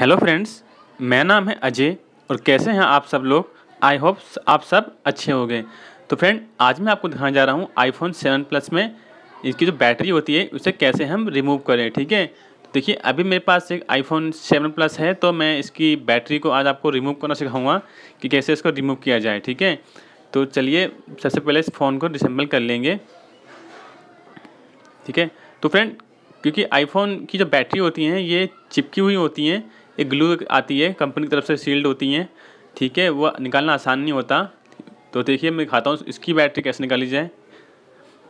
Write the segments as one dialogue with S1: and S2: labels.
S1: hello friends मेरा नाम है अजय और कैसे हैं आप सब लोग आई होप आप सब अच्छे हो गए तो फ्रेंड आज मैं आपको दिखाने जा रहा हूँ आईफोन सेवन प्लस में इसकी जो बैटरी होती है उसे कैसे हम रिमूव करें ठीक है तो देखिए अभी मेरे पास एक आईफोन सेवन प्लस है तो मैं इसकी बैटरी को आज आपको रिमूव करना सिखाऊँगा कि कैसे इसको रिमूव किया जाए ठीक है तो चलिए सबसे पहले इस फ़ोन को डिसम्बल कर लेंगे ठीक है तो फ्रेंड क्योंकि आईफोन की जो बैटरी होती हैं ये चिपकी हुई होती हैं एक ग्लू आती है कंपनी की तरफ से सील्ड होती हैं ठीक है वो निकालना आसान नहीं होता तो देखिए मैं दिखाता हूँ इसकी बैटरी कैसे निकाली जाए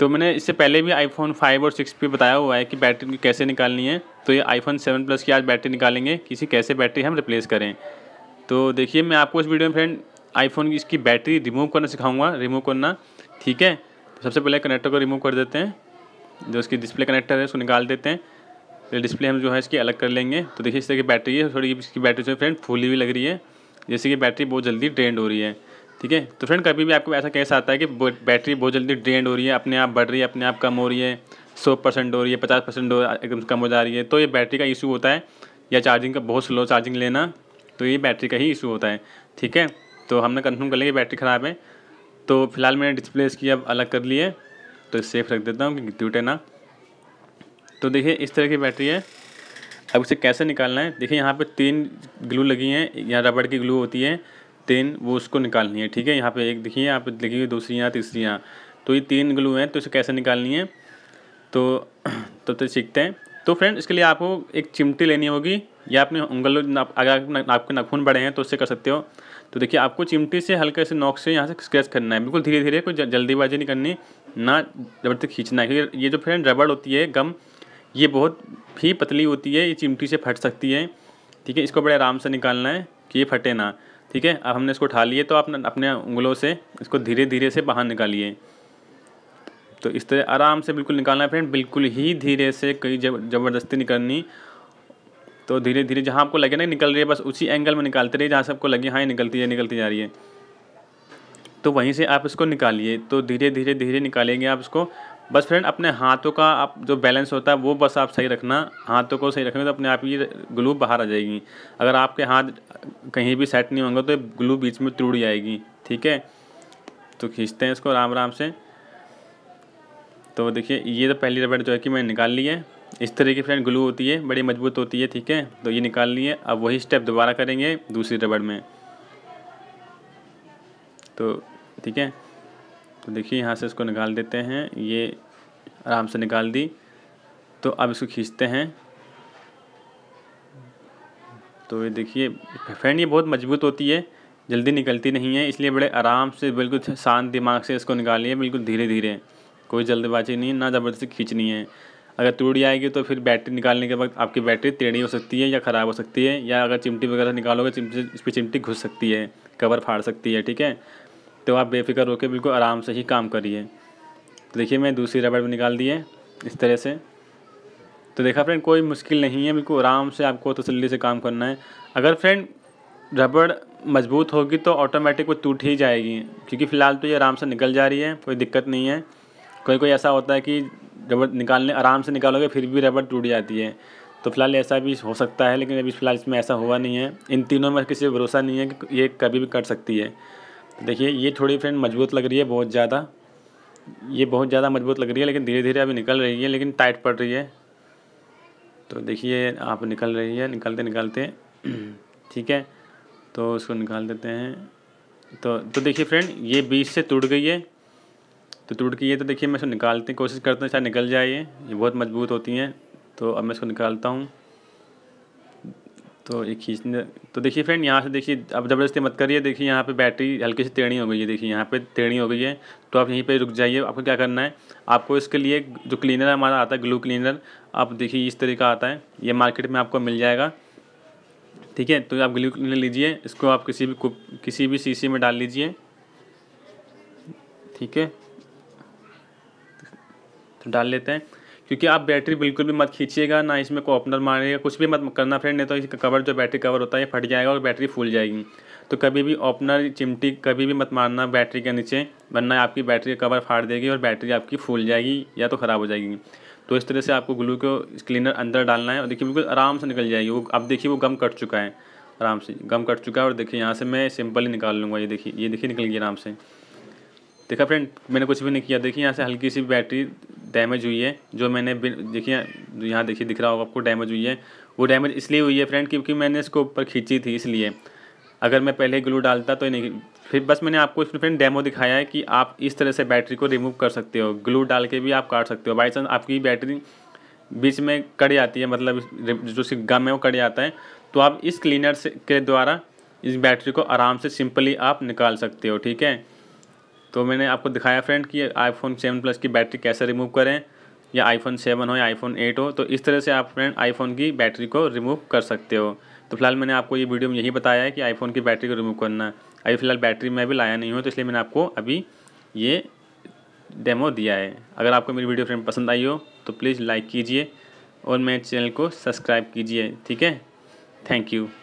S1: तो मैंने इससे पहले भी आईफोन फाइव और सिक्स पे बताया हुआ है कि बैटरी कैसे निकालनी है तो ये आईफोन सेवन प्लस की आज बैटरी निकालेंगे किसी कैसे बैटरी हम रिप्लेस करें तो देखिए मैं आपको इस वीडियो में फ्रेंड आईफोन की इसकी बैटरी रिमूव करना सिखाऊंगा रिमूव करना ठीक है सबसे पहले कनेक्टर को रिमूव कर देते हैं जो उसकी डिस्प्ले कनेक्टर है उसको निकाल देते हैं डिस्प्ले हम जो है इसकी अलग कर लेंगे तो देखिए इस तरह की बैटरी है थोड़ी इसकी बैटरी जो फ्रेंड फूली हुई लग रही है जैसे कि बैटरी बहुत जल्दी ड्रेंड हो रही है ठीक है तो फ्रेंड कभी भी आपको ऐसा कैसा आता है कि बैटरी बहुत जल्दी ड्रेंड हो रही है अपने आप बढ़ रही है अपने आप कम हो रही है सौ परसेंट हो रही है पचास परसेंट एकदम कम हो जा रही है तो ये बैटरी का इशू होता है या चार्जिंग का बहुत स्लो चार्जिंग लेना तो ये बैटरी का ही इशू होता है ठीक है तो हमने कन्फर्म कर लिया बैटरी ख़राब है तो फिलहाल मैंने डिस्प्ले इसकी अब अलग कर ली है तो सेफ रख देता हूँ कि टूटे ना तो देखिए इस तरह की बैटरी है अब इसे कैसे निकालना है देखिए यहाँ पे तीन ग्लू लगी हैं यहाँ रबड़ की ग्लू होती है तीन वो उसको निकालनी है ठीक है यहाँ पे एक देखिए यहाँ पे लगी हुई दूसरी यहाँ तीसरी यहाँ तो ये तीन ग्लू हैं तो इसे कैसे निकालनी है तो तो, तो सीखते हैं तो फ्रेंड इसके लिए आपको एक चिमटी लेनी होगी या अपने उंगल अगर आपके नाखून बड़े हैं तो उससे कर सकते हो तो देखिए आपको चिमटी से हल्के से नोक से यहाँ से स्क्रैच करना है बिल्कुल धीरे धीरे कोई जल्दीबाजी नहीं करनी ना जबरदस्ती खींचना है क्योंकि ये जो फ्रेंड रबड़ होती है गम ये बहुत ही पतली होती है ये चिमटी से फट सकती है ठीक है इसको बड़े आराम से निकालना है कि ये फटे ना ठीक है अब हमने इसको उठा लिए तो आप अपने उंगलों से इसको धीरे धीरे से बाहर निकालिए तो इस तरह आराम से बिल्कुल निकालना है फ्रेंड बिल्कुल ही धीरे से कहीं ज़बरदस्ती निकलनी तो धीरे धीरे जहाँ आपको लगे ना निकल रही है बस उसी एंगल में निकालते रहिए जहाँ से आपको लगे हाँ निकलती है निकलती जा रही है तो वहीं से आप इसको निकालिए तो धीरे धीरे धीरे निकालेंगे आप इसको बस फ्रेंड अपने हाथों का आप जो बैलेंस होता है वो बस आप सही रखना हाथों को सही रखेंगे तो अपने आप ये ग्लू बाहर आ जाएगी अगर आपके हाथ कहीं भी सेट नहीं होंगे तो ग्लू बीच में टूट जाएगी ठीक है तो खींचते हैं इसको आराम आराम से तो देखिए ये तो पहली रबड़ जो है कि मैंने निकाल ली है इस तरह की फ्रेंड ग्लू होती है बड़ी मजबूत होती है ठीक है तो ये निकाल ली है अब वही स्टेप दोबारा करेंगे दूसरी रबड़ में तो ठीक है तो देखिए यहाँ से इसको निकाल देते हैं ये आराम से निकाल दी तो अब इसको खींचते हैं तो ये देखिए फैन ये बहुत मजबूत होती है जल्दी निकलती नहीं है इसलिए बड़े आराम से बिल्कुल शांत दिमाग से इसको निकालिए बिल्कुल धीरे धीरे कोई जल्दबाजी नहीं ना ज़बरदस्ती खींचनी है अगर टूट आएगी तो फिर बैटरी निकालने के वक्त आपकी बैटरी टेढ़ी हो सकती है या ख़राब हो सकती है या अगर चिमटी वगैरह निकालोगे चिमटी इस पर चिमटी घुस सकती है कवर फाड़ सकती है ठीक है तो आप बेफिक्र होकर बिल्कुल आराम से ही काम करिए तो देखिए मैं दूसरी रबड़ भी निकाल दिए इस तरह से तो देखा फ्रेंड कोई मुश्किल नहीं है बिल्कुल आराम से आपको तसली से काम करना है अगर फ्रेंड रबड़ मजबूत होगी तो ऑटोमेटिक वो टूट ही जाएगी क्योंकि फ़िलहाल तो ये आराम से निकल जा रही है कोई दिक्कत नहीं है कोई कोई ऐसा होता है कि रबड़ निकालने आराम से निकालोगे फिर भी रबड़ टूट जाती है तो फिलहाल ऐसा भी हो सकता है लेकिन अभी फ़िलहाल इसमें ऐसा हुआ नहीं है इन तीनों में किसी भरोसा नहीं है कि ये कभी भी कट सकती है देखिए ये थोड़ी फ्रेंड मजबूत लग रही है बहुत ज़्यादा ये बहुत ज़्यादा मजबूत लग रही है लेकिन धीरे धीरे अभी निकल रही है लेकिन टाइट पड़ रही है तो देखिए आप निकल रही है निकलते निकलते ठीक है तो उसको निकाल देते हैं तो तो देखिए फ्रेंड ये बीच से टूट गई है तो टूट गई है तो देखिए मैं इसको निकालते कोशिश करता हूँ शायद निकल जाए ये बहुत मजबूत होती हैं तो अब मैं इसको निकालता हूँ तो ये खींचने तो देखिए फ्रेंड यहाँ से देखिए अब ज़बरदस्ती मत करिए देखिए यहाँ पे बैटरी हल्की सी टेढ़ी हो गई है देखिए यहाँ पे टेढ़ी हो गई है तो आप यहीं पे रुक जाइए आपको क्या करना है आपको इसके लिए जो क्लीनर हमारा आता है ग्लू क्लीनर आप देखिए इस तरीका आता है ये मार्केट में आपको मिल जाएगा ठीक है तो आप ग्लू क्लीनर लीजिए इसको आप किसी भी किसी भी शीशी में डाल लीजिए ठीक है तो डाल लेते हैं क्योंकि आप बैटरी बिल्कुल भी मत खींचिएगा ना इसमें कोपनर मारिएगा कुछ भी मत करना फ्रेंड नहीं तो इसका कवर जो बैटरी कवर होता है ये फट जाएगा और बैटरी फूल जाएगी तो कभी भी ओपनर चिमटी कभी भी मत मारना बैटरी के नीचे वरना आपकी बैटरी का कवर फाड़ देगी और बैटरी आपकी फूल जाएगी या तो ख़राब हो जाएगी तो इस तरह से आपको ग्लू को क्लीनर अंदर डालना है और देखिए बिल्कुल आराम से निकल जाएगी वो अब देखिए वो गम कट चुका है आराम से गम कट चुका है और देखिए यहाँ से मैं सिंपल ही निकाल लूँगा ये देखिए ये देखिए निकल गई आराम से देखा फ्रेंड मैंने कुछ भी नहीं किया देखिए यहाँ से हल्की सी बैटरी डैमेज हुई है जो मैंने देखिए यहाँ देखिए दिख रहा होगा आपको डैमेज हुई है वो डैमेज इसलिए हुई है फ्रेंड क्योंकि मैंने इसको ऊपर खींची थी इसलिए अगर मैं पहले ग्लू डालता तो नहीं फिर बस मैंने आपको इसमें फ्रेंड डेमो दिखाया है कि आप इस तरह से बैटरी को रिमूव कर सकते हो ग्लू डाल के भी आप काट सकते हो बाई चांस आपकी बैटरी बीच में कट जाती है मतलब जो सी गम है वो कट जाता है तो आप इस क्लीनर से के द्वारा इस बैटरी को आराम से सिंपली आप निकाल सकते हो ठीक है तो मैंने आपको दिखाया फ्रेंड कि आईफोन सेवन प्लस की बैटरी कैसे रिमूव करें या आईफोन सेवन हो या आईफोन एट हो तो इस तरह से आप फ्रेंड आईफोन की बैटरी को रिमूव कर सकते हो तो फिलहाल मैंने आपको ये वीडियो में यही बताया है कि आईफोन की बैटरी को रिमूव करना अभी फ़िलहाल बैटरी मैं भी लाया नहीं हूँ तो इसलिए मैंने आपको अभी ये डेमो दिया है अगर आपको मेरी वीडियो फ्रेंड पसंद आई हो तो प्लीज़ लाइक कीजिए और मेरे चैनल को सब्सक्राइब कीजिए ठीक है थैंक यू